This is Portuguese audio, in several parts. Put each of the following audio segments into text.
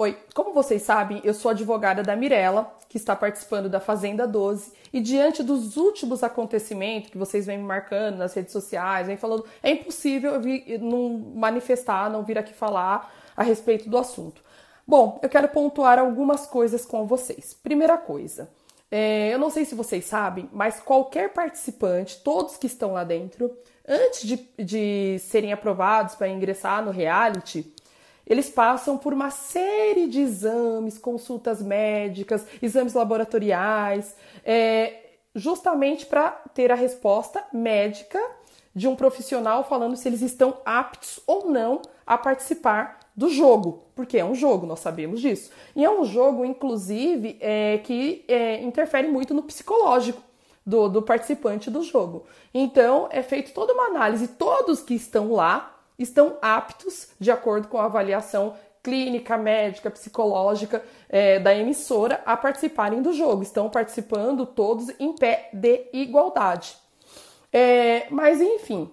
Oi, como vocês sabem, eu sou advogada da Mirella, que está participando da Fazenda 12, e diante dos últimos acontecimentos que vocês vêm me marcando nas redes sociais, vêm falando, é impossível eu vir, não manifestar, não vir aqui falar a respeito do assunto. Bom, eu quero pontuar algumas coisas com vocês. Primeira coisa, é, eu não sei se vocês sabem, mas qualquer participante, todos que estão lá dentro, antes de, de serem aprovados para ingressar no reality, eles passam por uma série de exames, consultas médicas, exames laboratoriais, é, justamente para ter a resposta médica de um profissional falando se eles estão aptos ou não a participar do jogo, porque é um jogo, nós sabemos disso. E é um jogo, inclusive, é, que é, interfere muito no psicológico do, do participante do jogo. Então, é feito toda uma análise, todos que estão lá estão aptos, de acordo com a avaliação clínica, médica, psicológica é, da emissora, a participarem do jogo. Estão participando todos em pé de igualdade. É, mas enfim,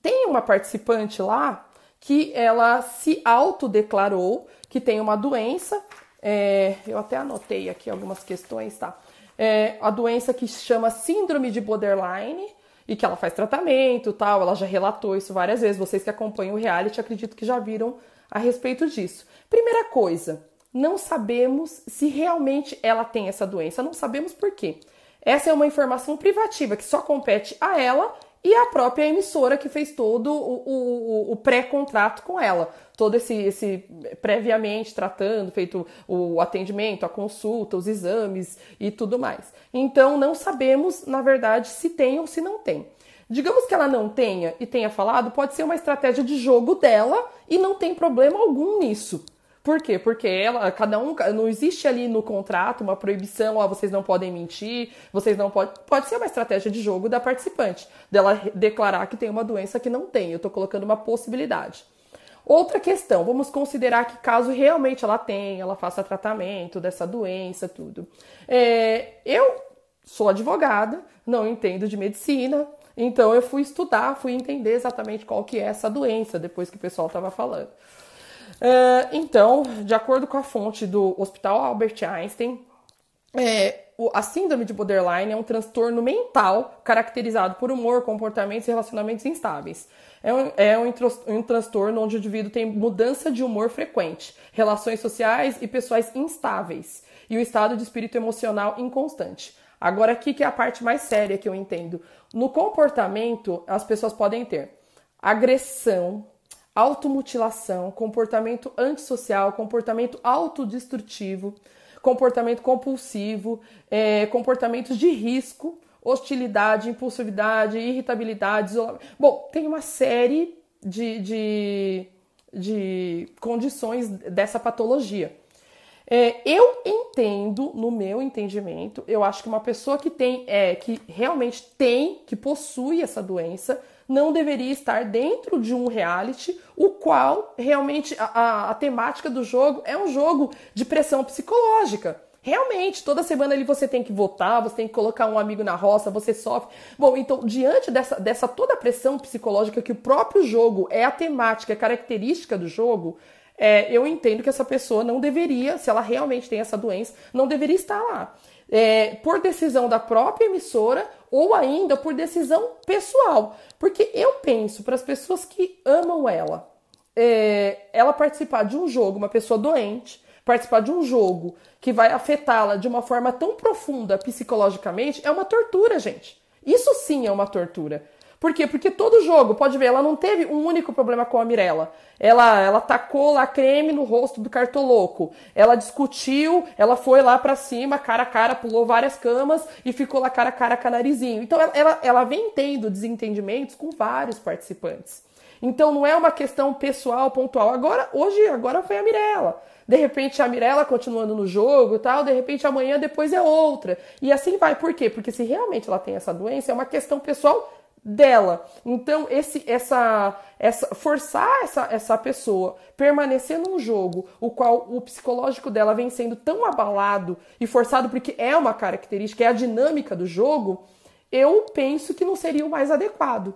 tem uma participante lá que ela se autodeclarou que tem uma doença. É, eu até anotei aqui algumas questões, tá? É, a doença que chama síndrome de borderline, e que ela faz tratamento tal, ela já relatou isso várias vezes. Vocês que acompanham o reality acredito que já viram a respeito disso. Primeira coisa, não sabemos se realmente ela tem essa doença, não sabemos por quê. Essa é uma informação privativa que só compete a ela e a própria emissora que fez todo o, o, o pré-contrato com ela. Todo esse, esse previamente tratando, feito o atendimento, a consulta, os exames e tudo mais. Então, não sabemos, na verdade, se tem ou se não tem. Digamos que ela não tenha e tenha falado, pode ser uma estratégia de jogo dela e não tem problema algum nisso. Por quê? Porque ela, cada um, não existe ali no contrato uma proibição, ó, ah, vocês não podem mentir, vocês não podem. Pode ser uma estratégia de jogo da participante, dela declarar que tem uma doença que não tem. Eu estou colocando uma possibilidade. Outra questão, vamos considerar que caso realmente ela tenha, ela faça tratamento dessa doença, tudo. É, eu sou advogada, não entendo de medicina, então eu fui estudar, fui entender exatamente qual que é essa doença depois que o pessoal estava falando. Ah, então, de acordo com a fonte do Hospital Albert Einstein, é, a síndrome de borderline é um transtorno mental caracterizado por humor, comportamentos e relacionamentos instáveis. É um, é um, um, transtorno onde o indivíduo tem mudança de humor frequente, relações sociais e pessoais instáveis, e o estado de espírito emocional inconstante. Agora, aqui que é a parte mais séria que eu entendo. No comportamento, as pessoas podem ter agressão, automutilação, comportamento antissocial, comportamento autodestrutivo, comportamento compulsivo, é, comportamentos de risco, hostilidade, impulsividade, irritabilidade, isolamento. Bom, tem uma série de, de, de condições dessa patologia. É, eu entendo, no meu entendimento, eu acho que uma pessoa que tem, é, que realmente tem, que possui essa doença, não deveria estar dentro de um reality, o qual realmente a, a, a temática do jogo é um jogo de pressão psicológica. Realmente, toda semana ali você tem que votar, você tem que colocar um amigo na roça, você sofre. Bom, então, diante dessa, dessa toda a pressão psicológica que o próprio jogo é a temática, é a característica do jogo, é, eu entendo que essa pessoa não deveria, se ela realmente tem essa doença, não deveria estar lá. É, por decisão da própria emissora, ou ainda por decisão pessoal. Porque eu penso para as pessoas que amam ela, é, ela participar de um jogo, uma pessoa doente, participar de um jogo que vai afetá-la de uma forma tão profunda psicologicamente, é uma tortura, gente. Isso sim é uma tortura. Por quê? Porque todo jogo, pode ver, ela não teve um único problema com a Mirella. Ela, ela tacou lá creme no rosto do cartoloco. Ela discutiu, ela foi lá pra cima, cara a cara, pulou várias camas e ficou lá cara a cara com a narizinho. Então ela, ela, ela vem tendo desentendimentos com vários participantes. Então não é uma questão pessoal, pontual. Agora, hoje, agora foi a Mirella. De repente a Mirella continuando no jogo e tal, de repente amanhã depois é outra. E assim vai. Por quê? Porque se realmente ela tem essa doença, é uma questão pessoal dela. Então, esse, essa, essa, forçar essa, essa pessoa permanecer num jogo o qual o psicológico dela vem sendo tão abalado e forçado porque é uma característica, é a dinâmica do jogo, eu penso que não seria o mais adequado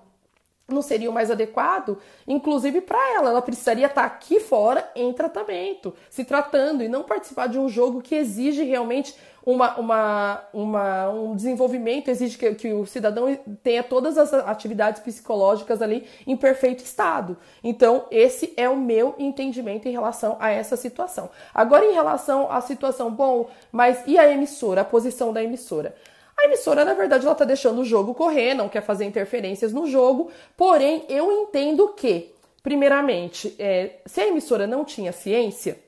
não seria o mais adequado, inclusive para ela. Ela precisaria estar aqui fora em tratamento, se tratando e não participar de um jogo que exige realmente uma, uma, uma um desenvolvimento, exige que, que, o cidadão tenha todas as atividades psicológicas ali em perfeito estado. Então, esse é o meu entendimento em relação a essa situação. Agora, em relação à situação, bom, mas e a emissora, a posição da emissora? A emissora, na verdade, ela está deixando o jogo correr, não quer fazer interferências no jogo, porém, eu entendo que, primeiramente, é, se a emissora não tinha ciência,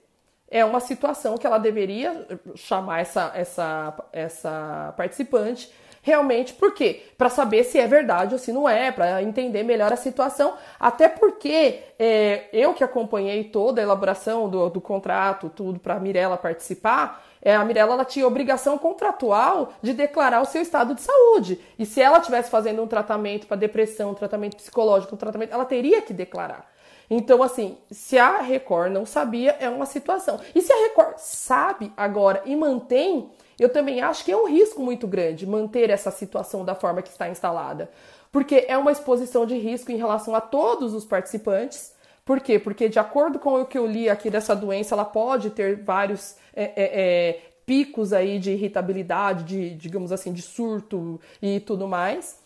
é uma situação que ela deveria chamar essa, essa, essa participante realmente por quê? Para saber se é verdade ou se não é, para entender melhor a situação, até porque é, eu que acompanhei toda a elaboração do, do contrato, tudo para a Mirella participar, é, a Mirella ela tinha obrigação contratual de declarar o seu estado de saúde. E se ela estivesse fazendo um tratamento para depressão, um tratamento psicológico, um tratamento, ela teria que declarar. Então, assim, se a Record não sabia, é uma situação. E se a Record sabe agora e mantém eu também acho que é um risco muito grande manter essa situação da forma que está instalada, porque é uma exposição de risco em relação a todos os participantes. Por quê? Porque, de acordo com o que eu li aqui dessa doença, ela pode ter vários é, é, é, picos aí de irritabilidade, de, digamos assim, de surto e tudo mais.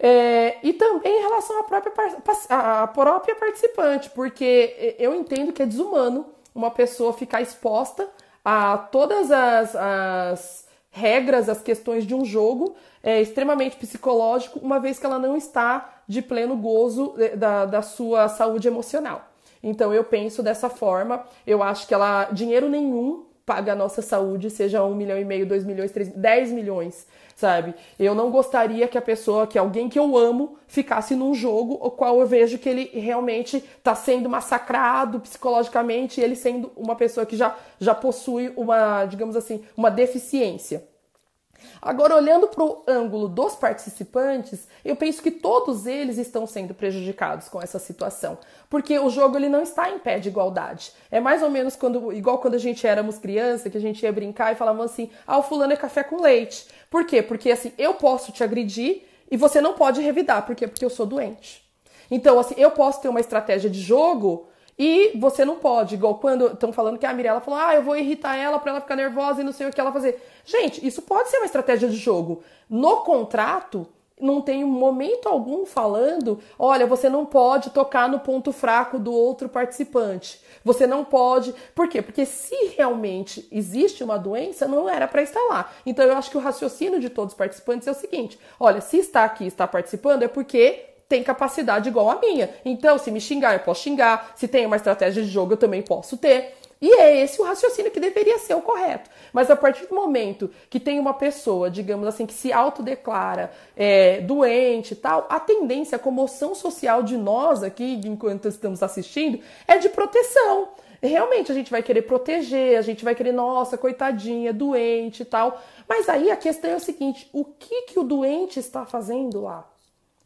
É, e também em relação à própria, à própria participante, porque é, eu entendo que é desumano uma pessoa ficar exposta a todas as, as regras, as questões de um jogo é, extremamente psicológico, uma vez que ela não está de pleno gozo é, da, da sua saúde emocional. Então eu penso dessa forma, eu acho que ela dinheiro nenhum paga a nossa saúde seja um milhão e meio, dois milhões, três dez milhões, sabe? Eu não gostaria que a pessoa, que alguém que eu amo, ficasse num jogo o qual eu vejo que ele realmente está sendo massacrado psicologicamente, ele sendo uma pessoa que já, já possui uma, digamos assim, uma deficiência. Agora, olhando para o ângulo dos participantes, eu penso que todos eles estão sendo prejudicados com essa situação, porque o jogo ele não está em pé de igualdade. É mais ou menos quando, igual quando a gente éramos criança, que a gente ia brincar e falava assim: ah, o fulano é café com leite. Por quê? Porque assim, eu posso te agredir e você não pode revidar. Por quê? Porque eu sou doente. Então, assim, eu posso ter uma estratégia de jogo e você não pode, igual quando estão falando que a Mirella falou, ah, eu vou irritar ela para ela ficar nervosa e não sei o que ela fazer. Gente, isso pode ser uma estratégia de jogo. No contrato, não tem momento algum falando, olha, você não pode tocar no ponto fraco do outro participante. Você não pode. Por quê? Porque se realmente existe uma doença, não era para estar lá. Então eu acho que o raciocínio de todos os participantes é o seguinte: olha, se está aqui, está participando é porque tem capacidade igual a minha. Então, se me xingar, eu posso xingar. Se tem uma estratégia de jogo, eu também posso ter. E é esse o raciocínio que deveria ser o correto. Mas a partir do momento que tem uma pessoa, digamos assim, que se autodeclara é, doente e tal, a tendência, a comoção social de nós aqui, enquanto estamos assistindo, é de proteção realmente a gente vai querer proteger, a gente vai querer, nossa, coitadinha, doente e tal. Mas aí a questão é o seguinte: o que, que o doente está fazendo lá?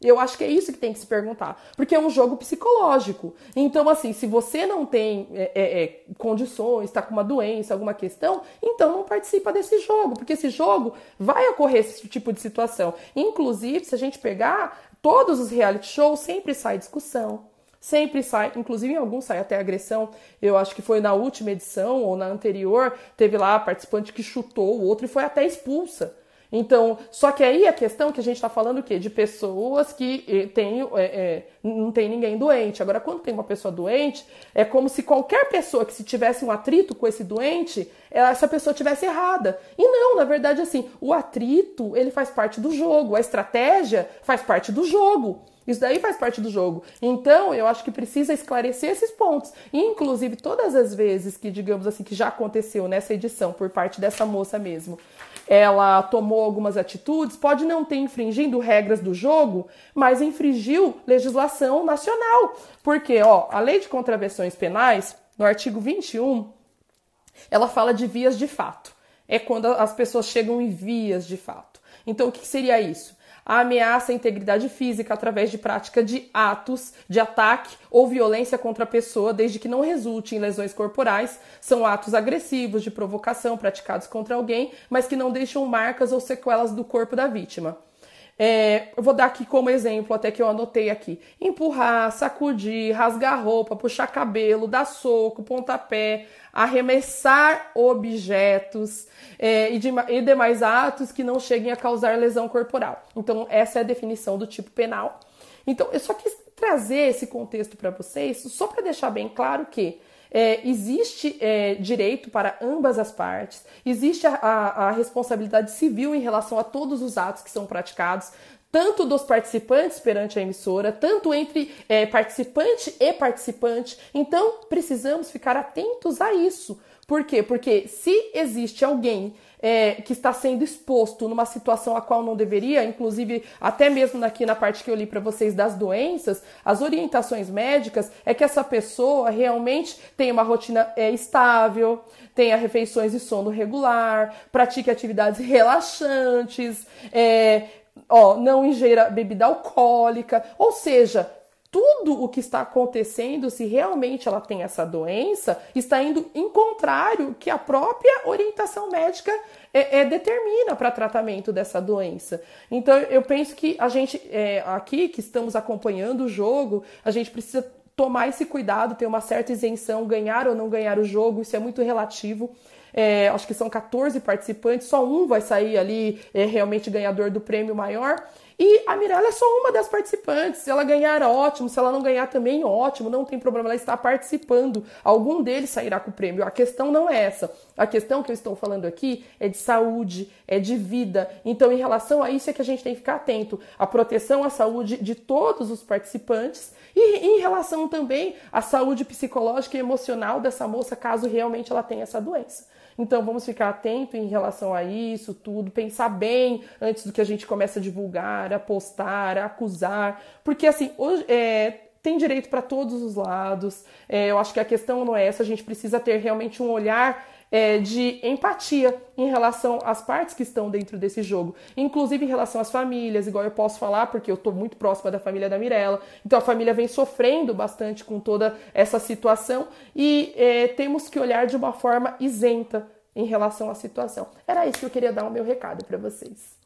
Eu acho que é isso que tem que se perguntar. Porque é um jogo psicológico. Então, assim, se você não tem é, é, é condições, está com uma doença, alguma questão, então não participa desse jogo. Porque esse jogo vai ocorrer esse tipo de situação. Inclusive, se a gente pegar todos os reality shows, sempre sai discussão, sempre sai, inclusive em alguns sai até agressão. Eu acho que foi na última edição ou na anterior, teve lá a participante que chutou o outro e foi até expulsa. Então, só que aí a questão é que a gente está falando o quê? De pessoas que eh, tem, é, é, não tem ninguém doente. Agora, quando tem uma pessoa doente, é como se qualquer pessoa que se tivesse um atrito com esse doente, essa pessoa tivesse errada. E não, na verdade, assim, o atrito ele faz parte do jogo, a estratégia faz parte do jogo. Isso daí faz parte do jogo. Então, eu acho que precisa esclarecer esses pontos. Inclusive, todas as vezes que, digamos assim, que já aconteceu nessa edição por parte dessa moça mesmo, ela tomou algumas atitudes, pode não ter infringindo regras do jogo, mas infringiu legislação nacional. Porque, ó, a Lei de Contravenções Penais, no artigo 21, ela fala de vias de fato. É quando as pessoas chegam em vias de fato. Então, o que seria isso? ameaça à integridade física através de prática de atos de ataque ou violência contra a pessoa, desde que não resulte em lesões corporais, são atos agressivos de provocação praticados contra alguém, mas que não deixam marcas ou sequelas do corpo da vítima. É, eu vou dar aqui como exemplo, até que eu anotei aqui: empurrar, sacudir, rasgar roupa, puxar cabelo, dar soco, pontapé, arremessar objetos é, e, de, e demais atos que não cheguem a causar lesão corporal. Então, essa é a definição do tipo penal. Então, eu só quis trazer esse contexto para vocês, só para deixar bem claro que é, existe é, direito para ambas as partes, existe a, a, a responsabilidade civil em relação a todos os atos que são praticados, tanto dos participantes perante a emissora, tanto entre é, participante e participante. Então, precisamos ficar atentos a isso. Por quê? Porque se existe alguém é, que está sendo exposto numa situação a qual não deveria, inclusive até mesmo aqui na parte que eu li para vocês das doenças, as orientações médicas é que essa pessoa realmente tenha uma rotina é, estável, tenha refeições e sono regular, pratique atividades relaxantes, é, ó, não ingira bebida alcoólica, ou seja, tudo o que está acontecendo, se realmente ela tem essa doença, está indo em contrário que a própria orientação médica é, é, determina para tratamento dessa doença. Então eu penso que a gente é, aqui que estamos acompanhando o jogo, a gente precisa tomar esse cuidado, ter uma certa isenção, ganhar ou não ganhar o jogo, isso é muito relativo. É, acho que são 14 participantes, só um vai sair ali é, realmente ganhador do prêmio maior. E a Mirella é só uma das participantes. Se ela ganhar, ótimo. Se ela não ganhar também, ótimo. Não tem problema, ela está participando. Algum deles sairá com o prêmio. A questão não é essa. A questão que eu estou falando aqui é de saúde, é de vida. Então, em relação a isso, é que a gente tem que ficar atento. A proteção à saúde de todos os participantes e em relação também à saúde psicológica e emocional dessa moça, caso realmente ela tenha essa doença. Então vamos ficar atento em relação a isso tudo, pensar bem antes do que a gente começa a divulgar, a postar, a acusar, porque assim, hoje, é, tem direito para todos os lados. É, eu acho que a questão não é essa, a gente precisa ter realmente um olhar é, de empatia em relação às partes que estão dentro desse jogo, inclusive em relação às famílias, igual eu posso falar, porque eu estou muito próxima da família da Mirella, então a família vem sofrendo bastante com toda essa situação e é, temos que olhar de uma forma isenta em relação à situação. Era isso que eu queria dar o meu recado para vocês.